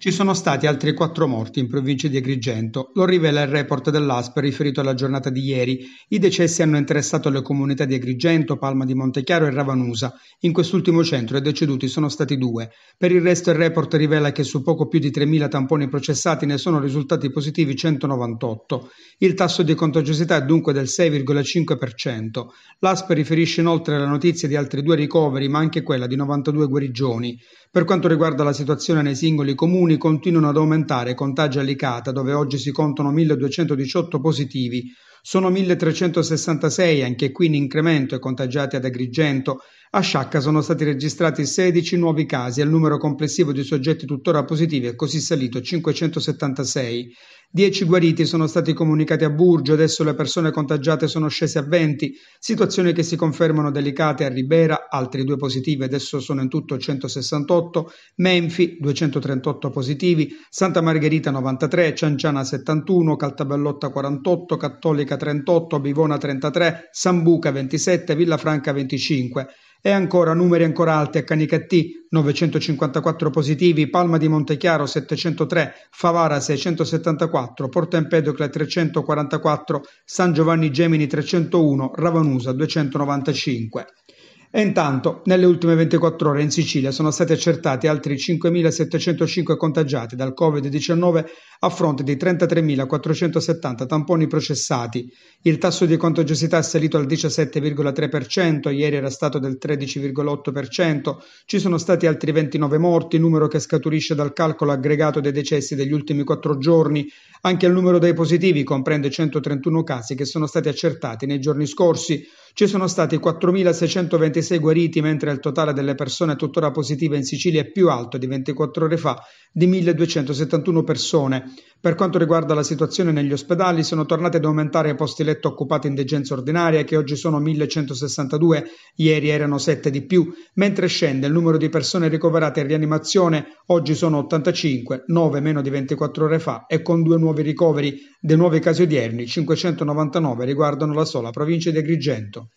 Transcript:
Ci sono stati altri quattro morti in provincia di Agrigento, lo rivela il report dell'ASP riferito alla giornata di ieri. I decessi hanno interessato le comunità di Agrigento, Palma di Montechiaro e Ravanusa. In quest'ultimo centro i deceduti sono stati due. Per il resto il report rivela che su poco più di 3.000 tamponi processati ne sono risultati positivi 198. Il tasso di contagiosità è dunque del 6,5%. L'ASP riferisce inoltre la notizia di altri due ricoveri, ma anche quella di 92 guarigioni. Per quanto riguarda la situazione nei singoli comuni, comuni continuano ad aumentare contagi a Licata, dove oggi si contano 1218 positivi. Sono 1366, anche qui in incremento, i contagiati ad Agrigento a Sciacca sono stati registrati 16 nuovi casi e il numero complessivo di soggetti tuttora positivi è così salito a 576. 10 guariti sono stati comunicati a Burgio, adesso le persone contagiate sono scese a 20, situazioni che si confermano delicate a Ribera, altri due positivi, adesso sono in tutto 168, Menfi 238 positivi, Santa Margherita 93, Cianciana 71, Caltabellotta 48, Cattolica 38, Bivona 33, Sambuca 27, Villafranca 25. E ancora numeri ancora alti a Canicattì 954 positivi, Palma di Montechiaro 703, Favara 674, Porto Empedocle 344, San Giovanni Gemini 301, Ravanusa 295. E intanto, nelle ultime 24 ore in Sicilia sono stati accertati altri 5.705 contagiati dal Covid-19 a fronte di 33.470 tamponi processati. Il tasso di contagiosità è salito al 17,3%, ieri era stato del 13,8%. Ci sono stati altri 29 morti, numero che scaturisce dal calcolo aggregato dei decessi degli ultimi 4 giorni. Anche il numero dei positivi comprende 131 casi che sono stati accertati nei giorni scorsi. Ci sono stati 4.626 guariti, mentre il totale delle persone tuttora positive in Sicilia è più alto di 24 ore fa di 1.271 persone. Per quanto riguarda la situazione negli ospedali, sono tornati ad aumentare i posti letto occupati in degenza ordinaria, che oggi sono 1162, ieri erano 7 di più, mentre scende il numero di persone ricoverate in rianimazione, oggi sono 85, 9 meno di 24 ore fa e con due nuovi ricoveri. Dei nuovi casi odierni, 599 riguardano la sola provincia di Agrigento.